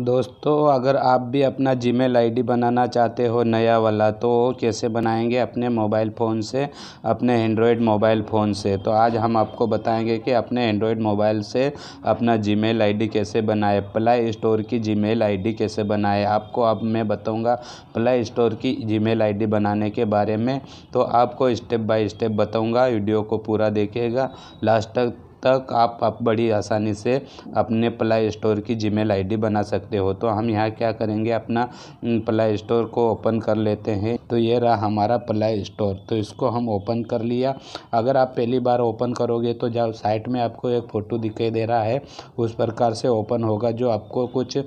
दोस्तों अगर आप भी अपना जीमेल आईडी बनाना चाहते हो नया वाला तो कैसे बनाएंगे अपने मोबाइल फ़ोन से अपने एंड्रॉयड मोबाइल फ़ोन से तो आज हम आपको बताएंगे कि अपने एंड्रॉयड मोबाइल से अपना जीमेल आईडी कैसे बनाए प्ले स्टोर की जीमेल आईडी कैसे बनाए आपको अब मैं बताऊंगा प्ले स्टोर की जी मेल बनाने के बारे में तो आपको स्टेप बाई स्टेप बताऊँगा वीडियो को पूरा देखेगा लास्ट तक तक आप आप बड़ी आसानी से अपने प्लाई स्टोर की जीमेल आईडी बना सकते हो तो हम यहाँ क्या करेंगे अपना प्लाई स्टोर को ओपन कर लेते हैं तो ये रहा हमारा प्लाई स्टोर तो इसको हम ओपन कर लिया अगर आप पहली बार ओपन करोगे तो जब साइट में आपको एक फ़ोटो दिखाई दे रहा है उस प्रकार से ओपन होगा जो आपको कुछ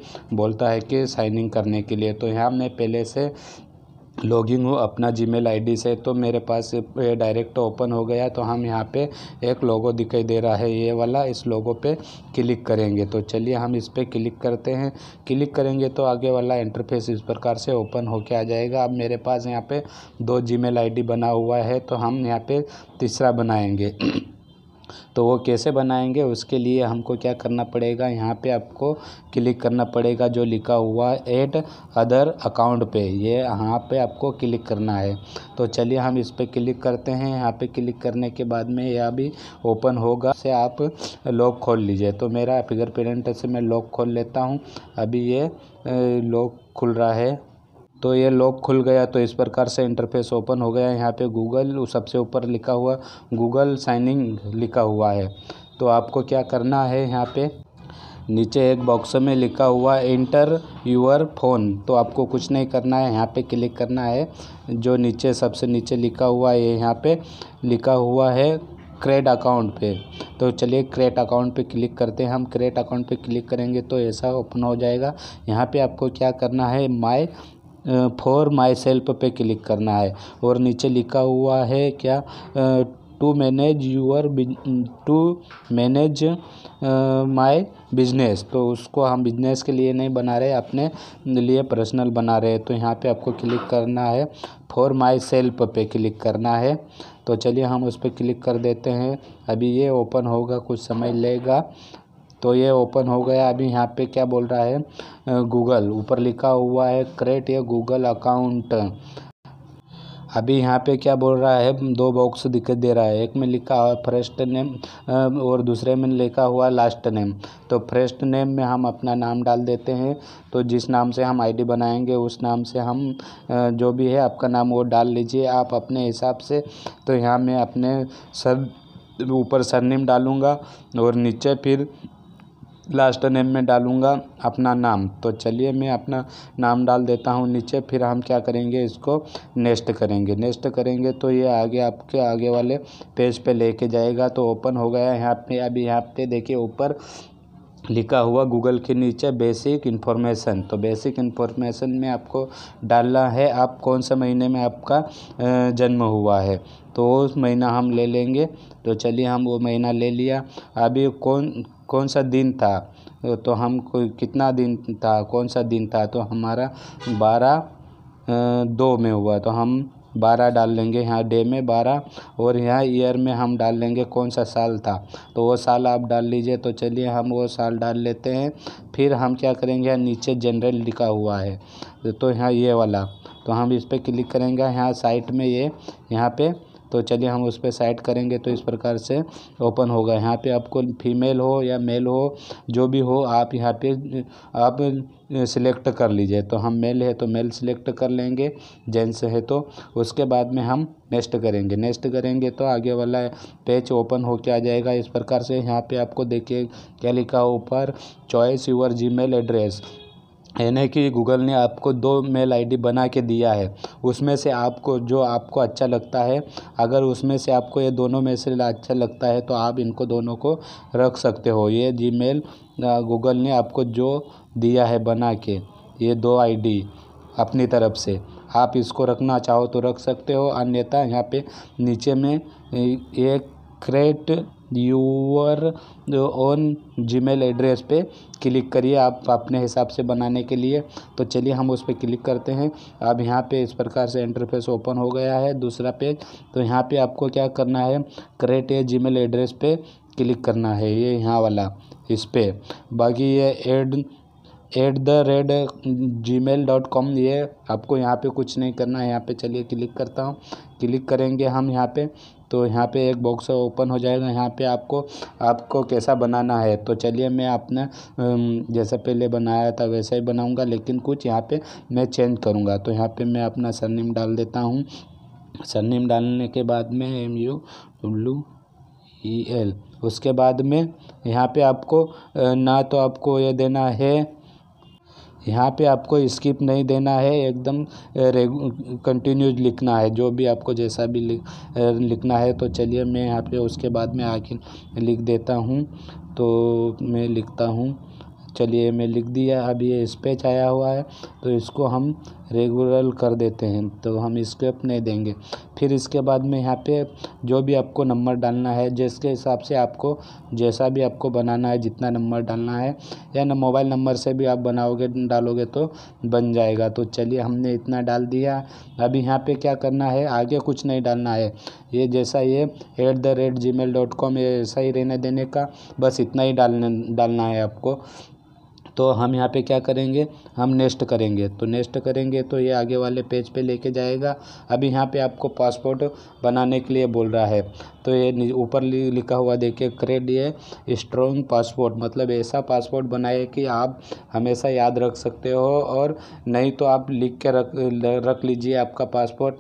बोलता है कि साइनिंग करने के लिए तो यहाँ मैं पहले से लॉगिंग हूँ अपना जीमेल आईडी से तो मेरे पास ये डायरेक्ट ओपन हो गया तो हम यहाँ पे एक लोगो दिखाई दे रहा है ये वाला इस लोगो पे क्लिक करेंगे तो चलिए हम इस पर क्लिक करते हैं क्लिक करेंगे तो आगे वाला इंटरफेस इस प्रकार से ओपन होके आ जाएगा अब मेरे पास यहाँ पे दो जीमेल आईडी बना हुआ है तो हम यहाँ पे तीसरा बनाएंगे तो वो कैसे बनाएंगे उसके लिए हमको क्या करना पड़ेगा यहाँ पे आपको क्लिक करना पड़ेगा जो लिखा हुआ एट अदर अकाउंट पे ये यहाँ पे आपको क्लिक करना है तो चलिए हम इस पर क्लिक करते हैं यहाँ पे क्लिक करने के बाद में यह भी ओपन होगा से आप लॉक खोल लीजिए तो मेरा फिगर प्रिंट से मैं लॉक खोल लेता हूँ अभी ये लॉक खुल रहा है तो ये लॉक खुल गया तो इस प्रकार से इंटरफेस ओपन हो गया यहाँ पे गूगल सबसे ऊपर लिखा हुआ गूगल साइनिंग लिखा हुआ है तो आपको क्या करना है यहाँ पे नीचे एक बॉक्स में लिखा हुआ इंटर यूअर फ़ोन तो आपको कुछ नहीं करना है यहाँ पे क्लिक करना है जो नीचे सबसे नीचे लिखा हुआ है यहाँ पे लिखा हुआ है क्रेड अकाउंट पे तो चलिए क्रेड अकाउंट पे क्लिक करते हैं हम क्रेड अकाउंट पे क्लिक करेंगे तो ऐसा ओपन हो जाएगा यहाँ पे आपको क्या करना है माय फॉर माई सेल्फ पे क्लिक करना है और नीचे लिखा हुआ है क्या to manage your to manage my business तो उसको हम बिजनेस के लिए नहीं बना रहे अपने लिए पर्सनल बना रहे तो यहाँ पे आपको क्लिक करना है फॉर माई सेल्फ पे क्लिक करना है तो चलिए हम उस पर क्लिक कर देते हैं अभी ये ओपन होगा कुछ समय लेगा तो ये ओपन हो गया अभी यहाँ पे क्या बोल रहा है गूगल ऊपर लिखा हुआ है क्रेट ये गूगल अकाउंट अभी यहाँ पे क्या बोल रहा है दो बॉक्स दिखाई दे रहा है एक में लिखा हुआ फर्स्ट नेम और दूसरे में लिखा हुआ लास्ट नेम तो फर्स्ट नेम में हम अपना नाम डाल देते हैं तो जिस नाम से हम आईडी बनाएंगे उस नाम से हम जो भी है आपका नाम वो डाल लीजिए आप अपने हिसाब से तो यहाँ मैं अपने सर ऊपर सरनेम डालूँगा और नीचे फिर लास्ट नेम में डालूँगा अपना नाम तो चलिए मैं अपना नाम डाल देता हूँ नीचे फिर हम क्या करेंगे इसको नेस्ट करेंगे नेस्ट करेंगे तो ये आगे आपके आगे वाले पेज पे लेके जाएगा तो ओपन हो गया यहाँ पे अभी यहाँ पे देखिए ऊपर लिखा हुआ गूगल के नीचे बेसिक इन्फॉर्मेशन तो बेसिक इन्फॉर्मेशन में आपको डालना है आप कौन से महीने में आपका जन्म हुआ है तो उस महीना हम ले लेंगे तो चलिए हम वो महीना ले लिया अभी कौन कौन सा दिन था तो हमको कितना दिन था कौन सा दिन था तो हमारा बारह दो में हुआ तो हम बारह डाल लेंगे यहाँ डे में बारह और यहाँ ईयर में हम डाल लेंगे कौन सा साल था तो वो साल आप डाल लीजिए तो चलिए हम वो साल डाल लेते हैं फिर हम क्या करेंगे यहाँ नीचे जनरल लिखा हुआ है तो यहाँ ये वाला तो हम इस पर क्लिक करेंगे यहाँ साइट में ये यहाँ पे तो चलिए हम उस पर साइड करेंगे तो इस प्रकार से ओपन होगा यहाँ पे आपको फीमेल हो या मेल हो जो भी हो आप यहाँ पे आप सिलेक्ट कर लीजिए तो हम मेल है तो मेल सिलेक्ट कर लेंगे जेंट्स है तो उसके बाद में हम नेक्स्ट करेंगे नेक्स्ट करेंगे तो आगे वाला पेज ओपन हो के आ जाएगा इस प्रकार से यहाँ पे आपको देखिए क्या लिखा हो ऊपर चॉइस यूअर जीमेल एड्रेस यानी कि गूगल ने आपको दो मेल आई डी बना के दिया है उसमें से आपको जो आपको अच्छा लगता है अगर उसमें से आपको ये दोनों में से अच्छा लगता है तो आप इनको दोनों को रख सकते हो ये मेल गूगल ने आपको जो दिया है बना के ये दो आईडी अपनी तरफ से आप इसको रखना चाहो तो रख सकते हो अन्यथा यहाँ पे नीचे में एक create your own Gmail address पे क्लिक करिए आप अपने हिसाब से बनाने के लिए तो चलिए हम उस पर क्लिक करते हैं अब यहाँ पे इस प्रकार से इंटरफेस ओपन हो गया है दूसरा पेज तो यहाँ पे आपको क्या करना है क्रेट ए जीमेल एड्रेस पे क्लिक करना है ये यहाँ वाला इस पर बाकी ये एड at the rate Gmail dot com ये आपको यहाँ पे कुछ नहीं करना है यहाँ पे चलिए क्लिक करता हूँ क्लिक करेंगे हम यहाँ पे तो यहाँ पे एक बॉक्स ओपन हो जाएगा यहाँ पे आपको आपको कैसा बनाना है तो चलिए मैं अपने जैसा पहले बनाया था वैसा ही बनाऊँगा लेकिन कुछ यहाँ पे मैं चेंज करूँगा तो यहाँ पे मैं अपना सरनेम डाल देता हूँ सरनेम डालने के बाद में M U W E L उसके बाद में यहाँ पे आपको ना तो आपको ये देना है यहाँ पे आपको स्किप नहीं देना है एकदम कंटिन्यू लिखना है जो भी आपको जैसा भी लिख, लिखना है तो चलिए मैं यहाँ पे उसके बाद में आके लिख देता हूँ तो मैं लिखता हूँ चलिए मैं लिख दिया अब ये स्पेच आया हुआ है तो इसको हम रेगुलर कर देते हैं तो हम स्केप नहीं देंगे फिर इसके बाद में यहाँ पे जो भी आपको नंबर डालना है जिसके हिसाब से आपको जैसा भी आपको बनाना है जितना नंबर डालना है या ना मोबाइल नंबर से भी आप बनाओगे डालोगे तो बन जाएगा तो चलिए हमने इतना डाल दिया अभी यहाँ पे क्या करना है आगे कुछ नहीं डालना है ये जैसा ये at the rate Gmail dot com ये ऐसा ही रहने देने का बस इतना ही डालने डालना है आपको तो हम यहाँ पे क्या करेंगे हम नेक्स्ट करेंगे तो नेक्स्ट करेंगे तो ये आगे वाले पेज पे लेके जाएगा अभी यहाँ पे आपको पासपोर्ट बनाने के लिए बोल रहा है तो ये ऊपर लिखा हुआ देखिए क्रेड ये स्ट्रॉन्ग पासपोर्ट मतलब ऐसा पासपोर्ट बनाए कि आप हमेशा याद रख सकते हो और नहीं तो आप लिख के रख रख लीजिए आपका पासपोर्ट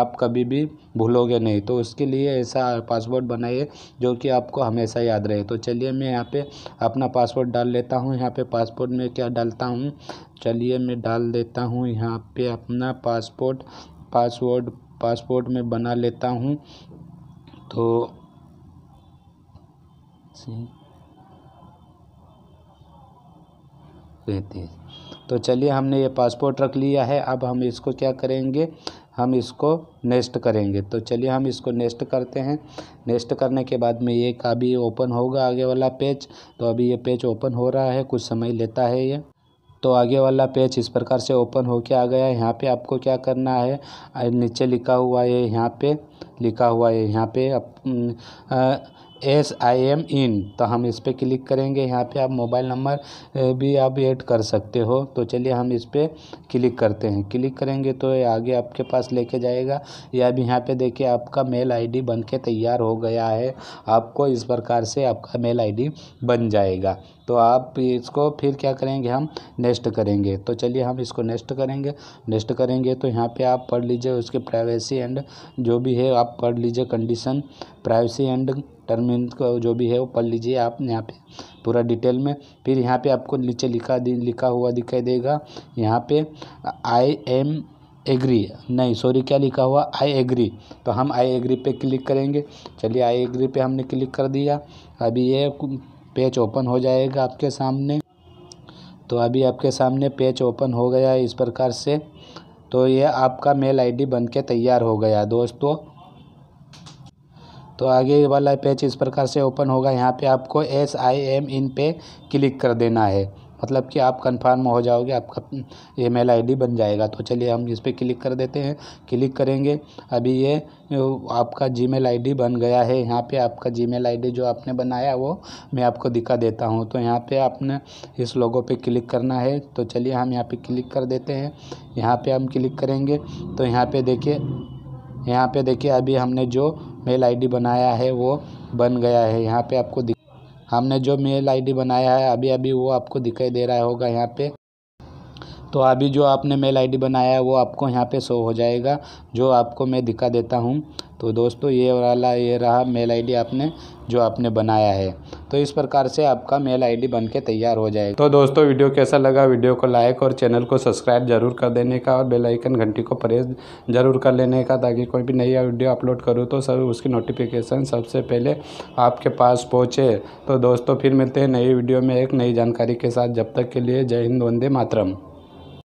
आप कभी भी भूलोगे नहीं तो उसके लिए ऐसा पासपोर्ट बनाइए जो कि आपको हमेशा याद रहे तो चलिए मैं यहाँ पे अपना पासपोर्ट डाल लेता हूँ यहाँ पे पास पासपोर्ट में क्या डालता हूँ चलिए मैं डाल देता हूँ यहाँ पे अपना पासपोर्ट पासवर्ड पासपोर्ट में बना लेता हूँ तो पैंतीस तो चलिए हमने ये पासपोर्ट रख लिया है अब हम इसको क्या करेंगे हम इसको नेस्ट करेंगे तो चलिए हम इसको नेस्ट करते हैं नेस्ट करने के बाद में ये का भी ओपन होगा आगे वाला पेज तो अभी ये पेज ओपन हो रहा है कुछ समय लेता है ये तो आगे वाला पेज इस प्रकार से ओपन होके आ गया है यहाँ पे आपको क्या करना है नीचे लिखा हुआ है यहाँ पे लिखा हुआ है यहाँ पे अप, आ, एस आई एम इन तो हम इस पर क्लिक करेंगे यहाँ पे आप मोबाइल नंबर भी आप ऐड कर सकते हो तो चलिए हम इस पर क्लिक करते हैं क्लिक करेंगे तो ये आगे आपके पास लेके जाएगा या अभी यहाँ पे देखिए आपका मेल आईडी बन के तैयार हो गया है आपको इस प्रकार से आपका मेल आईडी बन जाएगा तो आप इसको फिर क्या करेंगे हम नेक्स्ट करेंगे तो चलिए हम इसको नेक्स्ट करेंगे नेक्स्ट करेंगे तो यहाँ पे आप पढ़ लीजिए उसके प्राइवेसी एंड जो भी है आप पढ़ लीजिए कंडीशन प्राइवेसी एंड टर्मिन का जो भी है वो पढ़ लीजिए आप यहाँ पे पूरा डिटेल में फिर यहाँ पे आपको नीचे लिखा लिखा हुआ दिखाई देगा यहाँ पर आई एम एग्री नहीं सॉरी क्या लिखा हुआ आई एग्री तो हम आई एग्री पे क्लिक करेंगे चलिए आई एग्री पे हमने क्लिक कर दिया अभी ये पेज ओपन हो जाएगा आपके सामने तो अभी आपके सामने पेज ओपन हो गया है इस प्रकार से तो ये आपका मेल आईडी बनके तैयार हो गया दोस्तों तो आगे वाला पेज इस प्रकार से ओपन होगा यहाँ पे आपको एस आई एम इन पे क्लिक कर देना है मतलब कि आप कंफर्म हो जाओगे आपका ईमेल आईडी बन जाएगा तो चलिए हम इस पर क्लिक कर देते हैं क्लिक करेंगे अभी ये आपका जीमेल आईडी बन गया है यहाँ पे आपका जीमेल आईडी जो आपने बनाया वो मैं आपको दिखा देता हूँ तो यहाँ पे आपने इस लोगो पे क्लिक करना है तो चलिए हम यहाँ पे क्लिक कर देते हैं यहाँ पे हम क्लिक करेंगे तो यहाँ पे देखिए यहाँ पे देखिए अभी हमने जो मेल आईडी बनाया है वो बन गया है यहाँ पे आपको दिख हमने जो मेल आई.डी बनाया है अभी अभी वो आपको दिखाई दे रहा होगा यहाँ पे। तो अभी जो आपने मेल आईडी बनाया है वो आपको यहाँ पे शो हो जाएगा जो आपको मैं दिखा देता हूँ तो दोस्तों ये वाला ये रहा मेल आईडी आपने जो आपने बनाया है तो इस प्रकार से आपका मेल आईडी बन के तैयार हो जाएगा तो दोस्तों वीडियो कैसा लगा वीडियो को लाइक और चैनल को सब्सक्राइब जरूर कर देने का और बेल आइकन घंटी को प्रेस जरूर कर लेने का ताकि कोई भी नया वीडियो अपलोड करूँ तो सब उसकी नोटिफिकेशन सबसे पहले आपके पास पहुँचे तो दोस्तों फिर मिलते हैं नई वीडियो में एक नई जानकारी के साथ जब तक के लिए जय हिंद वंदे मातरम